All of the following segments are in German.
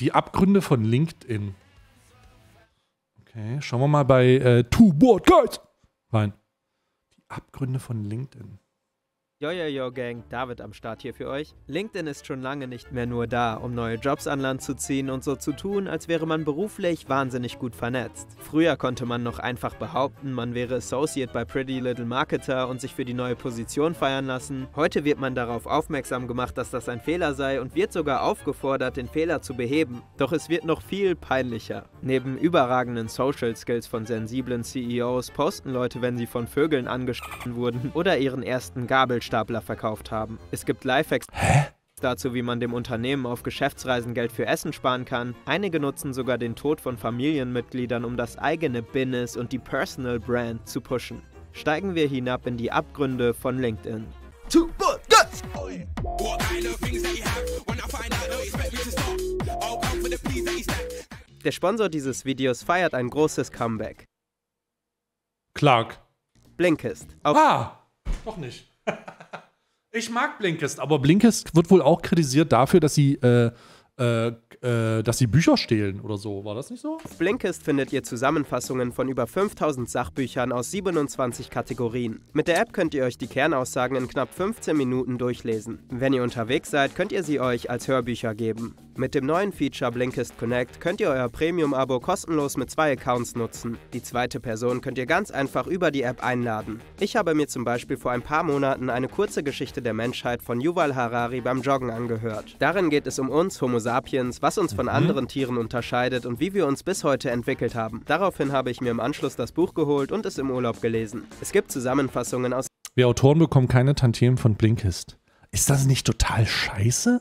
Die Abgründe von LinkedIn. Okay, schauen wir mal bei äh, Two Board Guys rein. Die Abgründe von LinkedIn. Jojojo Gang, David am Start hier für euch. LinkedIn ist schon lange nicht mehr nur da, um neue Jobs an Land zu ziehen und so zu tun, als wäre man beruflich wahnsinnig gut vernetzt. Früher konnte man noch einfach behaupten, man wäre Associate bei Pretty Little Marketer und sich für die neue Position feiern lassen. Heute wird man darauf aufmerksam gemacht, dass das ein Fehler sei und wird sogar aufgefordert, den Fehler zu beheben. Doch es wird noch viel peinlicher. Neben überragenden Social Skills von sensiblen CEOs posten Leute, wenn sie von Vögeln angeschrieben wurden oder ihren ersten Gabelstab Gabelstapler verkauft haben. Es gibt Lifehacks. Hä? dazu, wie man dem Unternehmen auf Geschäftsreisen Geld für Essen sparen kann. Einige nutzen sogar den Tod von Familienmitgliedern, um das eigene Business und die Personal Brand zu pushen. Steigen wir hinab in die Abgründe von LinkedIn. Der Sponsor dieses Videos feiert ein großes Comeback. Clark. Blinkist. Auf ah! Doch nicht. ich mag Blinkist, aber Blinkist wird wohl auch kritisiert dafür, dass sie äh, äh, äh, dass sie Bücher stehlen oder so. War das nicht so? Blinkist findet ihr Zusammenfassungen von über 5000 Sachbüchern aus 27 Kategorien. Mit der App könnt ihr euch die Kernaussagen in knapp 15 Minuten durchlesen. Wenn ihr unterwegs seid, könnt ihr sie euch als Hörbücher geben. Mit dem neuen Feature Blinkist Connect könnt ihr euer Premium-Abo kostenlos mit zwei Accounts nutzen. Die zweite Person könnt ihr ganz einfach über die App einladen. Ich habe mir zum Beispiel vor ein paar Monaten eine kurze Geschichte der Menschheit von Yuval Harari beim Joggen angehört. Darin geht es um uns, Homo sapiens, was uns von mhm. anderen Tieren unterscheidet und wie wir uns bis heute entwickelt haben. Daraufhin habe ich mir im Anschluss das Buch geholt und es im Urlaub gelesen. Es gibt Zusammenfassungen aus. Wir Autoren bekommen keine Tantiemen von Blinkist. Ist das nicht total scheiße?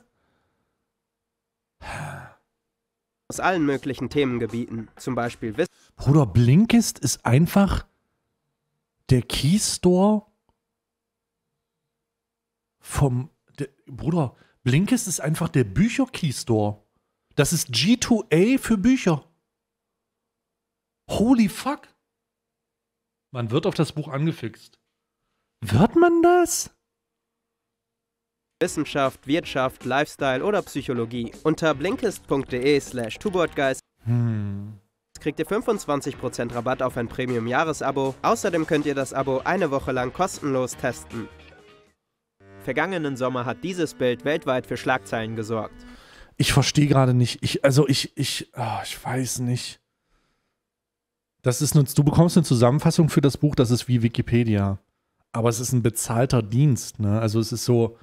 aus allen möglichen Themengebieten, zum Beispiel Wissen. Bruder, Blinkist ist einfach der Keystore vom. Der, Bruder, Blinkist ist einfach der Bücher-Keystore. Das ist G2A für Bücher. Holy fuck. Man wird auf das Buch angefixt. Wird man das? Wissenschaft, Wirtschaft, Lifestyle oder Psychologie. Unter blinkist.de slash tuborggeist hm. kriegt ihr 25% Rabatt auf ein Premium-Jahresabo. Außerdem könnt ihr das Abo eine Woche lang kostenlos testen. Vergangenen Sommer hat dieses Bild weltweit für Schlagzeilen gesorgt. Ich verstehe gerade nicht. Ich, also ich, ich, oh, ich weiß nicht. Das ist eine, du bekommst eine Zusammenfassung für das Buch, das ist wie Wikipedia. Aber es ist ein bezahlter Dienst, ne? Also es ist so,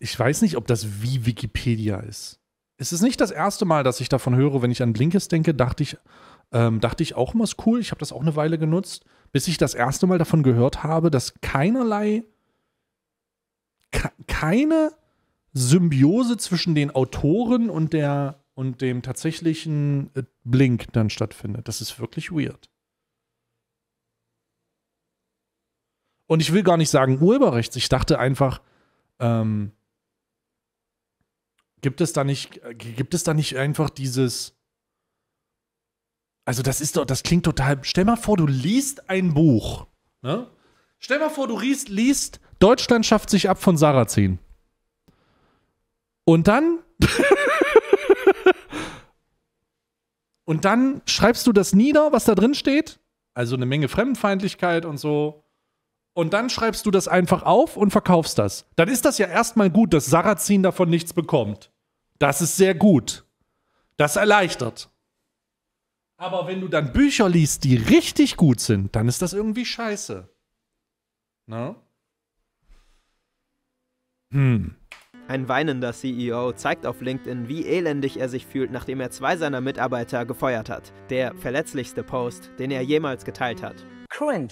ich weiß nicht, ob das wie Wikipedia ist. Es ist nicht das erste Mal, dass ich davon höre, wenn ich an Blinkes denke, dachte ich, ähm, dachte ich auch immer, ist cool, ich habe das auch eine Weile genutzt, bis ich das erste Mal davon gehört habe, dass keinerlei, keine Symbiose zwischen den Autoren und, der, und dem tatsächlichen äh, Blink dann stattfindet. Das ist wirklich weird. Und ich will gar nicht sagen Urheberrechts. Ich dachte einfach, ähm, gibt es da nicht, gibt es da nicht einfach dieses, also das ist doch, das klingt total, stell mal vor, du liest ein Buch, ne? Stell mal vor, du liest, liest Deutschland schafft sich ab von Sarazin. Und dann Und dann schreibst du das nieder, was da drin steht. Also eine Menge Fremdenfeindlichkeit und so und dann schreibst du das einfach auf und verkaufst das. Dann ist das ja erstmal gut, dass Sarrazin davon nichts bekommt. Das ist sehr gut. Das erleichtert. Aber wenn du dann Bücher liest, die richtig gut sind, dann ist das irgendwie scheiße. Na? Hm. Ein weinender CEO zeigt auf LinkedIn, wie elendig er sich fühlt, nachdem er zwei seiner Mitarbeiter gefeuert hat. Der verletzlichste Post, den er jemals geteilt hat. Cringe.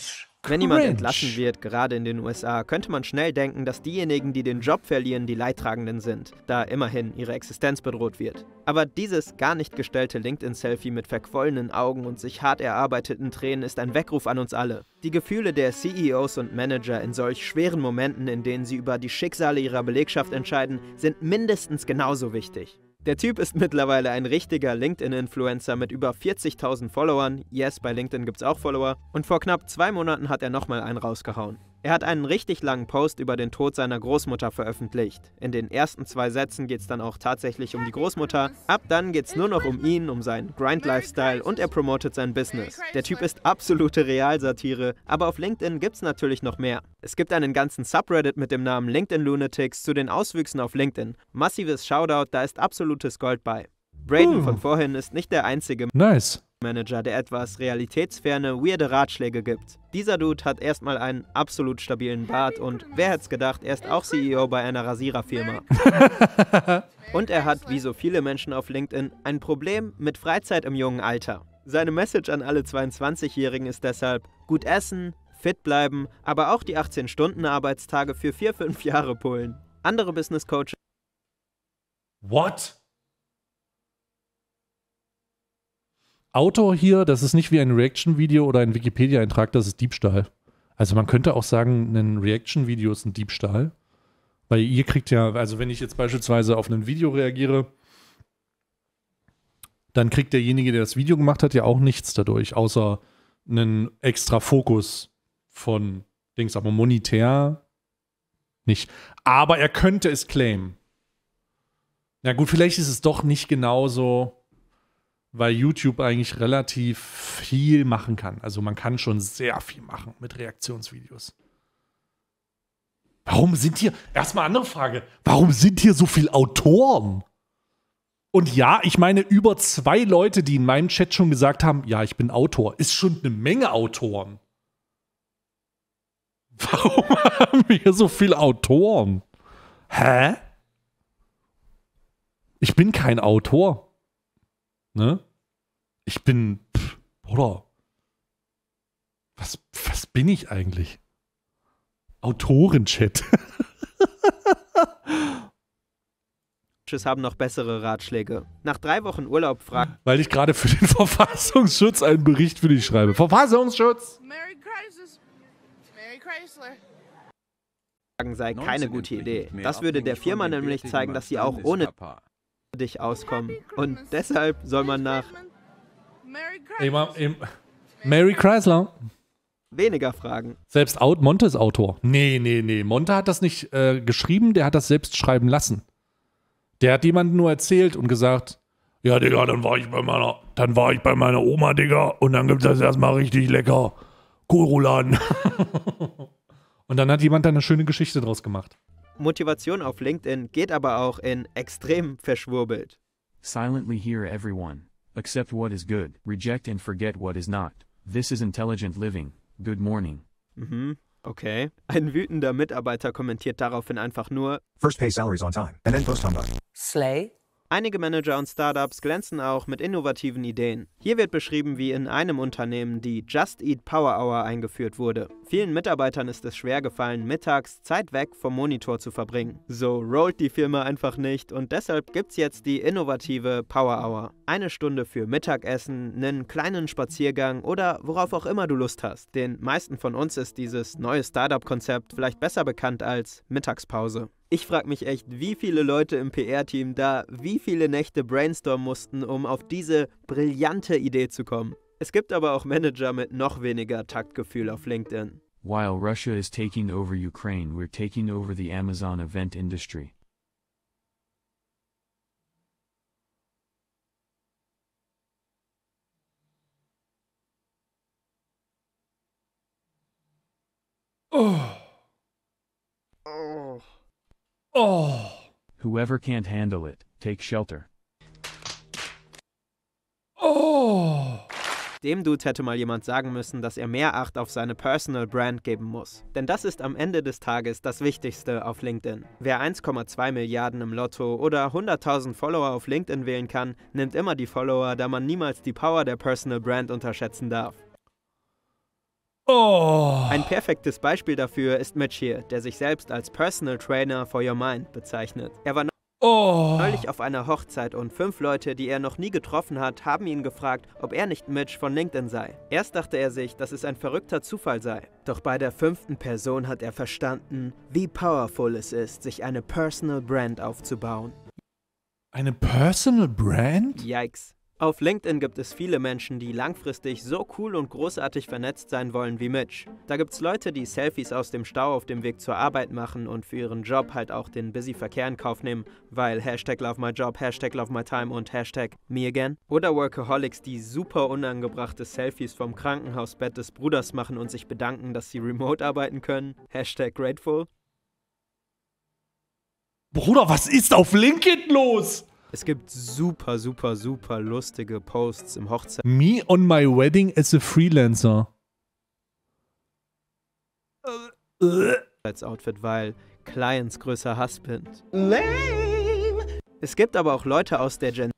Wenn jemand entlassen wird, gerade in den USA, könnte man schnell denken, dass diejenigen, die den Job verlieren, die Leidtragenden sind, da immerhin ihre Existenz bedroht wird. Aber dieses gar nicht gestellte LinkedIn-Selfie mit verquollenen Augen und sich hart erarbeiteten Tränen ist ein Weckruf an uns alle. Die Gefühle der CEOs und Manager in solch schweren Momenten, in denen sie über die Schicksale ihrer Belegschaft entscheiden, sind mindestens genauso wichtig. Der Typ ist mittlerweile ein richtiger LinkedIn-Influencer mit über 40.000 Followern. Yes, bei LinkedIn gibt's auch Follower. Und vor knapp zwei Monaten hat er nochmal einen rausgehauen. Er hat einen richtig langen Post über den Tod seiner Großmutter veröffentlicht. In den ersten zwei Sätzen geht es dann auch tatsächlich um die Großmutter. Ab dann geht es nur noch um ihn, um seinen Grind-Lifestyle und er promotet sein Business. Der Typ ist absolute Realsatire, aber auf LinkedIn gibt es natürlich noch mehr. Es gibt einen ganzen Subreddit mit dem Namen LinkedIn Lunatics zu den Auswüchsen auf LinkedIn. Massives Shoutout, da ist absolutes Gold bei. Braden uh. von vorhin ist nicht der einzige. Nice. Manager, der etwas realitätsferne, weirde Ratschläge gibt. Dieser Dude hat erstmal einen absolut stabilen Bart und wer hätte es gedacht, er ist auch CEO bei einer Rasiererfirma. und er hat, wie so viele Menschen auf LinkedIn, ein Problem mit Freizeit im jungen Alter. Seine Message an alle 22-Jährigen ist deshalb: gut essen, fit bleiben, aber auch die 18-Stunden-Arbeitstage für 4-5 Jahre pullen. Andere Business Coaches. What? Autor hier, das ist nicht wie ein Reaction-Video oder ein Wikipedia-Eintrag, das ist Diebstahl. Also man könnte auch sagen, ein Reaction-Video ist ein Diebstahl. Weil ihr kriegt ja, also wenn ich jetzt beispielsweise auf ein Video reagiere, dann kriegt derjenige, der das Video gemacht hat, ja auch nichts dadurch, außer einen extra Fokus von Dings, aber monetär nicht. Aber er könnte es claimen. Na gut, vielleicht ist es doch nicht genauso weil YouTube eigentlich relativ viel machen kann. Also man kann schon sehr viel machen mit Reaktionsvideos. Warum sind hier, erstmal andere Frage, warum sind hier so viele Autoren? Und ja, ich meine, über zwei Leute, die in meinem Chat schon gesagt haben, ja, ich bin Autor, ist schon eine Menge Autoren. Warum haben wir so viele Autoren? Hä? Ich bin kein Autor. Ne? Ich bin, pff, Bruder, was, was bin ich eigentlich? Autorenchat. Tschüss, haben noch bessere Ratschläge. Nach drei Wochen Urlaub fragt. Weil ich gerade für den Verfassungsschutz einen Bericht für dich schreibe. Verfassungsschutz! Mary Crisis. Mary Chrysler. Sei keine gute Idee. Das würde der Firma nämlich zeigen, dass sie auch ohne dich auskommen. Und deshalb soll man nach Mary Chrysler weniger Fragen. Selbst Out Monte ist Autor. Nee, nee, nee. Monte hat das nicht äh, geschrieben, der hat das selbst schreiben lassen. Der hat jemanden nur erzählt und gesagt, ja, Digga, dann war ich bei meiner, dann war ich bei meiner Oma, Digga, und dann gibt es das erstmal richtig lecker Kohlrouladen. und dann hat jemand da eine schöne Geschichte draus gemacht. Motivation auf LinkedIn geht aber auch in extrem verschwurbelt. Silently hear everyone. Accept what is good. Reject and forget what is not. This is intelligent living. Good morning. Mhm. Okay. Ein wütender Mitarbeiter kommentiert daraufhin einfach nur First pay salaries on time and then post humbug. Slay Einige Manager und Startups glänzen auch mit innovativen Ideen. Hier wird beschrieben, wie in einem Unternehmen die Just Eat Power Hour eingeführt wurde. Vielen Mitarbeitern ist es schwer gefallen, mittags Zeit weg vom Monitor zu verbringen. So rollt die Firma einfach nicht und deshalb gibt's jetzt die innovative Power Hour. Eine Stunde für Mittagessen, einen kleinen Spaziergang oder worauf auch immer du Lust hast. Den meisten von uns ist dieses neue Startup-Konzept vielleicht besser bekannt als Mittagspause. Ich frage mich echt, wie viele Leute im PR-Team da wie viele Nächte brainstormen mussten, um auf diese brillante Idee zu kommen. Es gibt aber auch Manager mit noch weniger Taktgefühl auf LinkedIn. While Russia is taking over Ukraine, we're taking over the Amazon event industry. Whoever can't handle it, take shelter. Oh! Dem Dude hätte mal jemand sagen müssen, dass er mehr Acht auf seine Personal Brand geben muss. Denn das ist am Ende des Tages das Wichtigste auf LinkedIn. Wer 1,2 Milliarden im Lotto oder 100.000 Follower auf LinkedIn wählen kann, nimmt immer die Follower, da man niemals die Power der Personal Brand unterschätzen darf. Oh. Ein perfektes Beispiel dafür ist Mitch hier, der sich selbst als Personal Trainer for Your Mind bezeichnet. Er war Oh. Neulich auf einer Hochzeit und fünf Leute, die er noch nie getroffen hat, haben ihn gefragt, ob er nicht Mitch von LinkedIn sei. Erst dachte er sich, dass es ein verrückter Zufall sei. Doch bei der fünften Person hat er verstanden, wie powerful es ist, sich eine Personal Brand aufzubauen. Eine Personal Brand? Yikes. Auf LinkedIn gibt es viele Menschen, die langfristig so cool und großartig vernetzt sein wollen wie Mitch. Da gibt's Leute, die Selfies aus dem Stau auf dem Weg zur Arbeit machen und für ihren Job halt auch den busy Verkehr in Kauf nehmen, weil Hashtag Love My Job, Hashtag Love My Time und Hashtag Me Again. Oder Workaholics, die super unangebrachte Selfies vom Krankenhausbett des Bruders machen und sich bedanken, dass sie remote arbeiten können, Hashtag Grateful. Bruder, was ist auf LinkedIn los? Es gibt super, super, super lustige Posts im Hochzeit. Me on my wedding as a freelancer. Als Outfit, weil Clients größer Husband. Lame. Es gibt aber auch Leute aus der Gen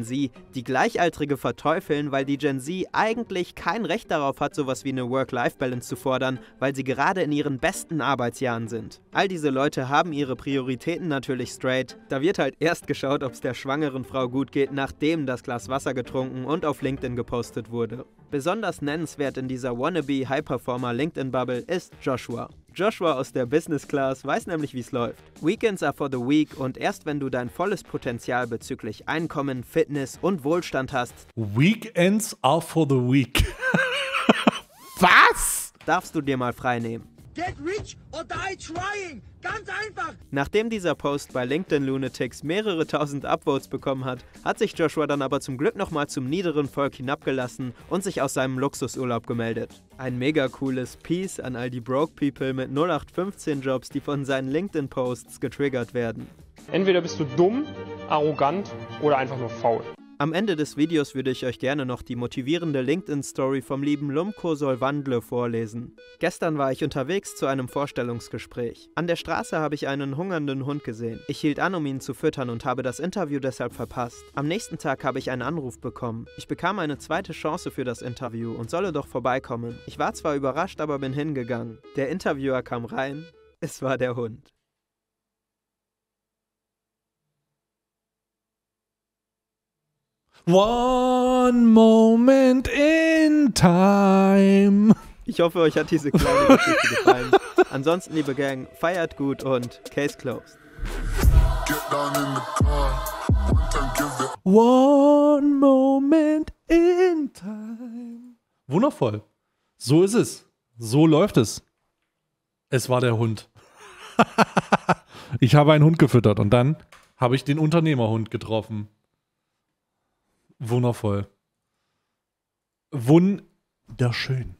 Sie, die Gleichaltrige verteufeln, weil die Gen Z eigentlich kein Recht darauf hat, sowas wie eine Work-Life-Balance zu fordern, weil sie gerade in ihren besten Arbeitsjahren sind. All diese Leute haben ihre Prioritäten natürlich straight. Da wird halt erst geschaut, ob es der schwangeren Frau gut geht, nachdem das Glas Wasser getrunken und auf LinkedIn gepostet wurde. Besonders nennenswert in dieser wannabe High-Performer LinkedIn-Bubble ist Joshua. Joshua aus der Business Class weiß nämlich, wie es läuft. Weekends are for the week und erst wenn du dein volles Potenzial bezüglich Einkommen, Fitness und Wohlstand hast. Weekends are for the weak. Was? Darfst du dir mal freinehmen. Get rich or die trying. Ganz einfach! Nachdem dieser Post bei LinkedIn Lunatics mehrere tausend Upvotes bekommen hat, hat sich Joshua dann aber zum Glück nochmal zum niederen Volk hinabgelassen und sich aus seinem Luxusurlaub gemeldet. Ein mega cooles Peace an all die Broke People mit 0815 Jobs, die von seinen LinkedIn Posts getriggert werden. Entweder bist du dumm, arrogant oder einfach nur faul. Am Ende des Videos würde ich euch gerne noch die motivierende LinkedIn-Story vom lieben Lumko Solwandle vorlesen. Gestern war ich unterwegs zu einem Vorstellungsgespräch. An der Straße habe ich einen hungernden Hund gesehen. Ich hielt an, um ihn zu füttern und habe das Interview deshalb verpasst. Am nächsten Tag habe ich einen Anruf bekommen. Ich bekam eine zweite Chance für das Interview und solle doch vorbeikommen. Ich war zwar überrascht, aber bin hingegangen. Der Interviewer kam rein. Es war der Hund. One Moment in Time. Ich hoffe, euch hat diese kleine Geschichte gefallen. Ansonsten, liebe Gang, feiert gut und Case closed. One Moment in Time. Wundervoll. So ist es. So läuft es. Es war der Hund. ich habe einen Hund gefüttert und dann habe ich den Unternehmerhund getroffen wundervoll. Wunderschön.